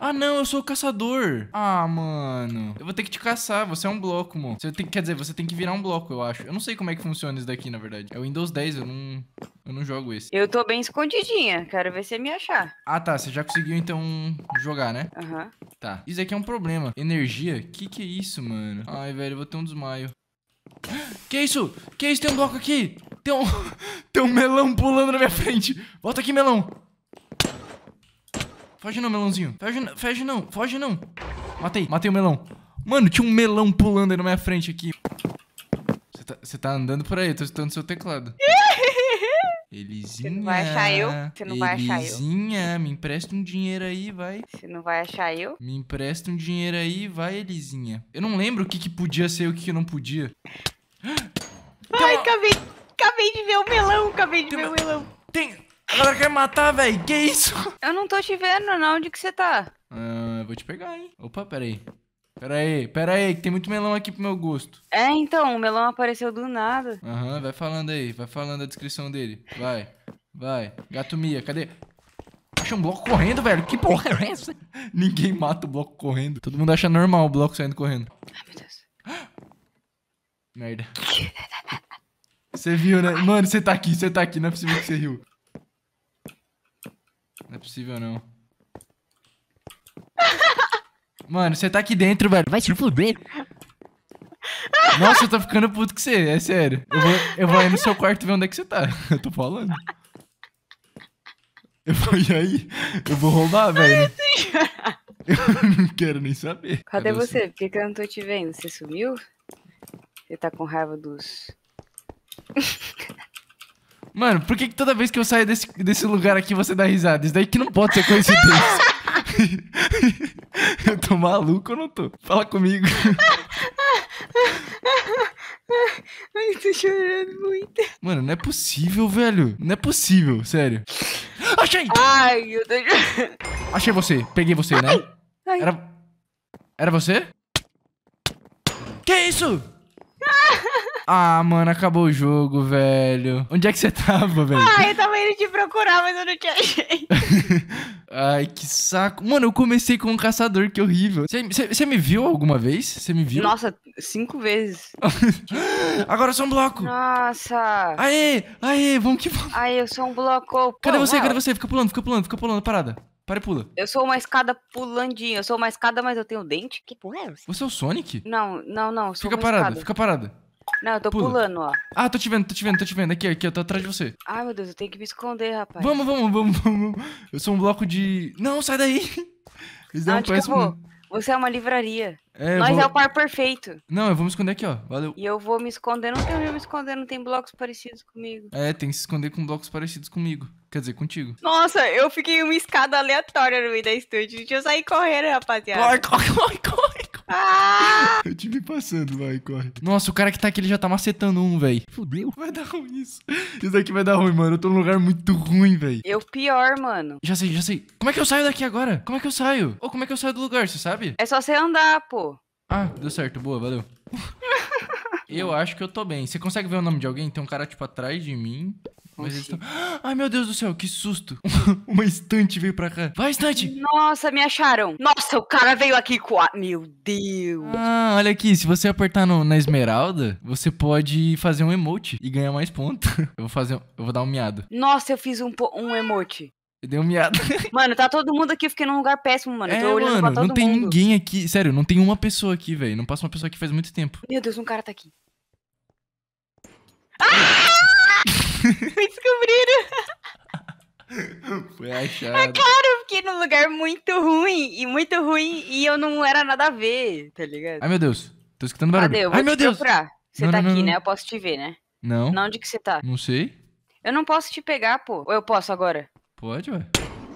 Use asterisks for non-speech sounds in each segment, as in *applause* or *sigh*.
Ah, não, eu sou o caçador. Ah, mano. Eu vou ter que te caçar. Você é um bloco, mo. Você tem, quer dizer, você tem que virar um bloco, eu acho. Eu não sei como é que funciona isso daqui, na verdade. É o Windows 10, eu não... Eu não jogo esse. Eu tô bem escondidinha. Quero ver você me achar. Ah, tá. Você já conseguiu, então, jogar, né? Aham. Uhum. Tá. Isso aqui é um problema. Energia? Que que é isso, mano? Ai, velho, eu vou ter um desmaio. *gasps* Que isso? Que isso? Tem um bloco aqui! Tem um... *laughs* Tem um melão pulando na minha frente! Volta aqui, melão! Foge não, melãozinho. Foge não, foge não, foge não. Matei, matei o melão. Mano, tinha um melão pulando aí na minha frente aqui. Você tá, tá andando por aí, eu tô escutando seu teclado. *laughs* Elisinha. Você não vai achar eu? Você não vai achar eu. Elisinha, me empresta um dinheiro aí, vai. Você não vai achar eu? Me empresta um dinheiro aí, vai, Elisinha. Eu não lembro o que, que podia ser e o que, que não podia. *gasps* Ai, acabei, acabei de ver o melão, acabei de Tem ver o melão. Tem, ela quer matar, velho. Que isso? Eu não tô te vendo, não. Onde que você tá? Ah, eu vou te pegar, hein? Opa, peraí. Peraí, peraí, que tem muito melão aqui pro meu gosto. É, então, o melão apareceu do nada. Aham, uhum, vai falando aí, vai falando a descrição dele. Vai, vai. Gato Mia, cadê? Acha um bloco correndo, velho? Que porra é essa? *laughs* Ninguém mata o bloco correndo. Todo mundo acha normal o bloco saindo correndo. Ai, meu Deus. *gasps* Merda. Você viu, né? Mano, você tá aqui, você tá aqui, não é possível que você riu. Não é possível, não. *laughs* Mano, você tá aqui dentro, velho. Vai se fuder. Nossa, eu tô ficando puto com você, é sério. Eu vou, eu vou aí no seu quarto ver onde é que você tá. *laughs* Eu tô falando. Eu vou, e aí? Eu vou roubar, velho. *laughs* Eu não quero nem saber. Cadê, Cadê você? você? Por que, que eu não tô te vendo? Você sumiu? Você tá com raiva dos. Mano, por que, que toda vez que eu saio desse, desse lugar aqui você dá risada? Isso daí que não pode ser coincidência. *laughs* eu tô maluco ou não tô? Fala comigo. Ai, tô chorando muito. Mano, não é possível, velho. Não é possível, sério. Achei! Ai, eu tô chorando. Achei você. Peguei você, né? ai, né? Ai. Era... Era você? Que isso? Ah! Ah, mano, acabou o jogo, velho. Onde é que você tava, velho? Ah, eu tava indo te procurar, mas eu não te achei. *laughs* Ai, que saco. Mano, eu comecei com um caçador, que horrível. Você me viu alguma vez? Você me viu? Nossa, cinco vezes. *laughs* Agora eu sou um bloco. Nossa. Aê, aê, vamos que vamos. Aê, eu sou um bloco. Pô, cadê você, cadê você? Fica pulando, fica pulando, fica pulando, parada. Para e pula. Eu sou uma escada pulandinha. Eu sou uma escada, mas eu tenho dente. Que porra é essa? Você é o Sonic? Não, não, não. fica parada. escada. fica parada. Não, eu tô Pula. pulando, ó. Ah, tô te vendo, tô te vendo, tô te vendo. Aqui, aqui, eu tô atrás de você. Ai, meu Deus, eu tenho que me esconder, rapaz. Vamos, vamos, vamos, *laughs* vamos. Eu sou um bloco de. Não, sai daí! *laughs* Eles deram eu vou? Você é uma livraria. É, Nós vou... é o par perfeito. Não, eu vou me esconder aqui, ó. Valeu. E eu vou me esconder. Não tem me esconder, não tem blocos parecidos comigo. É, tem que se esconder com blocos parecidos comigo. Quer dizer, contigo. Nossa, eu fiquei uma escada aleatória no meio da estúdio. Deixa eu sair correndo, rapaziada. Corre, corre, corre, corre. Ah! Eu tive passando, vai, corre. Nossa, o cara que tá aqui, ele já tá macetando um, velho. Fudeu. Vai dar ruim isso. Isso daqui vai dar ruim, mano. Eu tô num lugar muito ruim, velho. Eu pior, mano. Já sei, já sei. Como é que eu saio daqui agora? Como é que eu saio? Ou como é que eu saio do lugar, você sabe? É só você andar, pô. Ah, deu certo. Boa, valeu. *laughs* eu acho que eu tô bem. Você consegue ver o nome de alguém? Tem um cara, tipo, atrás de mim. Mas eles tão... Ah, ai, meu Deus do céu, que susto. *laughs* Uma estante veio pra cá. Vai, estante! Nossa, me acharam. Nossa, o cara veio aqui com a... Meu Deus. Ah, olha aqui. Se você apertar no, na esmeralda, você pode fazer um emote e ganhar mais pontos. *laughs* Eu vou fazer... Eu vou dar um miado. Nossa, eu fiz um, um emote. Eu dei um miado. *laughs* Mano, tá todo mundo aqui, eu fiquei num lugar péssimo, mano. É, Tô olhando mano, pra todo não tem mundo. ninguém aqui. Sério, não tem uma pessoa aqui, velho. Não passa uma pessoa aqui faz muito tempo. Meu Deus, um cara tá aqui. Ah! Me descobriram. *laughs* Foi achado. É claro, eu fiquei num lugar muito ruim, e muito ruim, e eu não era nada a ver, tá ligado? Ai, meu Deus. Tô escutando barulho. Cadê? Eu Ai, meu Deus. Procurar. Você não, tá não, aqui, não, né? Eu posso te ver, né? Não. Não, onde que você tá? Não sei. Eu não posso te pegar, pô. Ou eu posso agora? Pode, ué.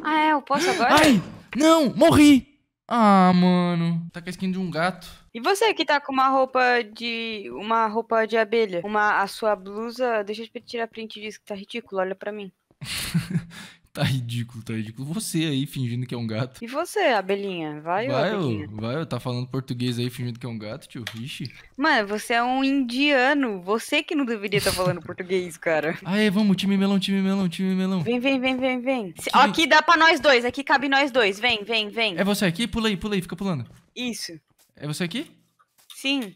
Ah, é? Eu posso agora? Ai! Não! Morri! Ah, mano. Tá com a skin de um gato. E você que tá com uma roupa de. uma roupa de abelha? Uma. a sua blusa. Deixa eu tirar print disso que tá ridículo, olha pra mim. *laughs* Tá ridículo, tá ridículo. Você aí fingindo que é um gato. E você, abelhinha? Vai, vai abelhinha? vai, tá falando português aí fingindo que é um gato, tio. Vixe. Mano, você é um indiano. Você que não deveria estar tá falando *laughs* português, cara. Aê, ah, é, vamos, time melão, time melão, time melão. Vem, vem, vem, vem, vem. Aqui, aqui dá pra nós dois, aqui cabe nós dois. Vem, vem, vem. É você aqui? Pula aí, pula aí, fica pulando. Isso. É você aqui? Sim.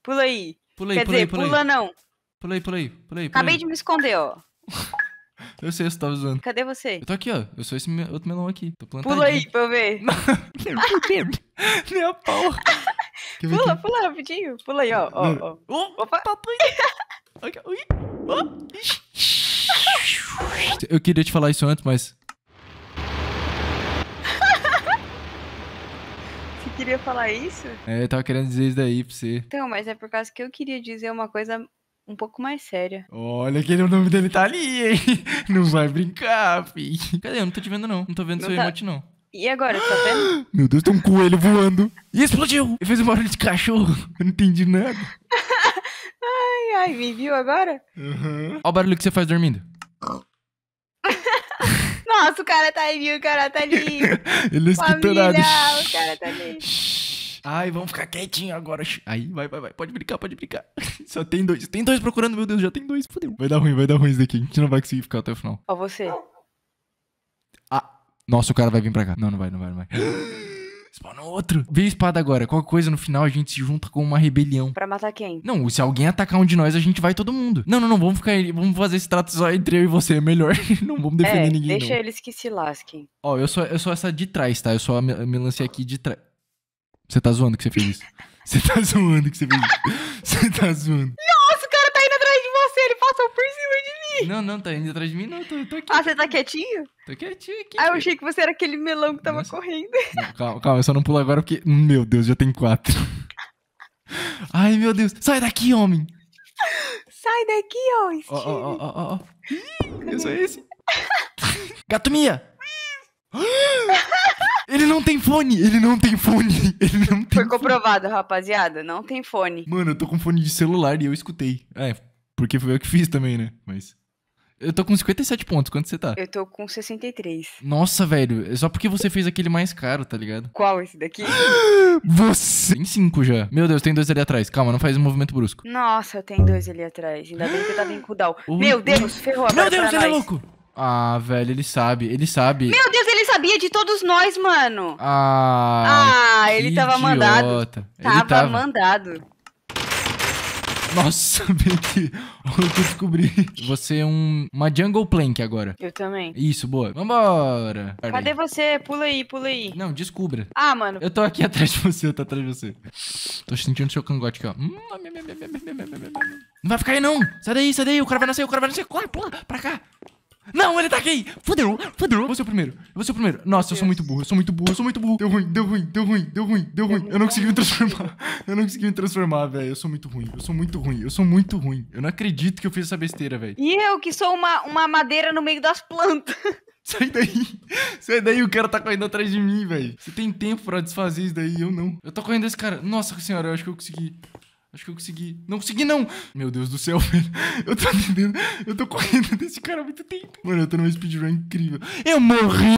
Pula aí. Pula aí, Quer pula dizer, aí, pula, pula aí. não. Pula aí, pula aí, pula aí. Pula Acabei aí. de me esconder, ó. Eu sei, você tava tá zoando. Cadê você? Eu tô aqui, ó. Eu sou esse outro melão aqui. Tô plantando. Pula aí pra eu ver. *laughs* Minha pau! Quer Pula, pula rapidinho. Pula aí, ó. ó, ó. Opa. papai. Tá ui. Eu queria te falar isso antes, mas Você queria falar isso? é, eu tava querendo dizer isso daí pra você. Então, mas é por causa que eu queria dizer uma coisa um pouco mais séria. Olha, aquele nome dele tá ali, hein? *laughs* Não vai brincar, fi. Cadê? Eu não tô te vendo, não. Não tô vendo não seu tá... emote, não. E agora, tá vendo? *gasps* Meu Deus, tem um coelho voando. E explodiu! E fez um barulho de cachorro. *laughs* Eu não entendi nada. *laughs* ai, ai, me viu agora? Uhum. Olha o barulho que você faz dormindo. Nossa, o cara tá ali, o cara tá ali. Ele é Família, o cara tá ali. Ai, vamos ficar quietinho agora. Aí, vai, vai, vai. Pode brincar, pode brincar. *laughs* Só tem dois. Tem dois procurando, meu Deus, já tem dois. Fodeu. Vai dar ruim, vai dar ruim isso daqui. A gente não vai conseguir ficar até o final. Ó, você. Ah, nossa, o cara vai vir pra cá. Não, não vai, não vai, não vai. *gasps* Spawnou outro. Vem espada agora. Qualquer coisa no final a gente se junta com uma rebelião. Pra matar quem? Não, se alguém atacar um de nós, a gente vai todo mundo. Não, não, não. Vamos ficar. Vamos fazer esse trato só entre eu e você. É melhor. *laughs* não vamos é, defender é, ninguém. Deixa não. eles que se lasquem. Ó, eu sou, eu sou essa de trás, tá? Eu sou a me lancei aqui de trás. Você tá zoando que você fez isso. Você tá zoando que você fez isso. Você tá zoando. Nossa, o cara tá indo atrás de você, ele passou por cima de mim. Não, não, tá indo atrás de mim, não. Tô, tô aqui. Ah, você tá quietinho? Tô quietinho aqui. Ah, eu achei que você era aquele melão que tava Nossa. correndo. Não, calma, calma, eu só não pulo agora porque. Meu Deus, já tem quatro. Ai, meu Deus. Sai daqui, homem! Sai daqui, homem! Steve. Ó, ó, ó, ó. Eu sou esse. Gato Mia! *laughs* Ele não tem fone! Ele não tem fone! *laughs* Ele não tem Foi comprovado, rapaziada. Não tem fone. Mano, eu tô com fone de celular e eu escutei. É, porque foi eu que fiz também, né? Mas. Eu tô com 57 pontos. Quanto você tá? Eu tô com 63. Nossa, velho. É só porque você fez aquele mais caro, tá ligado? Qual esse daqui? *gasps* Você. Tem cinco já. Meu Deus, tem dois ali atrás. Calma, não faz um movimento brusco. Nossa, tem dois ali atrás. Ainda bem que eu tava em cooldown. Meu Deus, ferrou agora Meu Deus, ele é louco! Ah, velho, ele sabe, ele sabe. Meu Deus, ele sabia de todos nós, mano. Ah, ah ele idiota. tava mandado. Ele tava, mandado. Nossa, bem que eu descobri. Você é um, uma jungle plank agora. Eu também. Isso, boa. Vambora. Cadê você? Pula aí, pula aí. Não, descubra. Ah, mano. Eu tô aqui atrás de você, eu tô atrás de você. Tô sentindo seu cangote aqui, ó. Não vai ficar aí, não. Sai daí, sai daí. O cara vai nascer, o cara vai nascer. Corre, pula pra cá. Não, ele tá aqui! Fudeu, fudeu. Eu vou ser é o primeiro, eu vou ser é o primeiro. Nossa, eu sou muito burro, eu sou muito burro, eu sou muito burro. Deu ruim, deu ruim, deu ruim, deu ruim, deu ruim. Eu não consegui me transformar. Eu não consegui me transformar, velho. Eu sou muito ruim, eu sou muito ruim, eu sou muito ruim. Eu não acredito que eu fiz essa besteira, velho. E eu que sou uma, uma madeira no meio das plantas. *laughs* Sai daí. Sai daí, o cara tá correndo atrás de mim, velho. Você tem tempo pra desfazer isso daí, eu não. Eu tô correndo esse cara. Nossa senhora, eu acho que eu consegui. Acho que eu consegui. Não consegui, não! Meu Deus do céu, *laughs* velho. Eu tô entendendo. Eu tô correndo desse cara há muito tempo. Mano, eu tô numa speedrun incrível. Eu morri!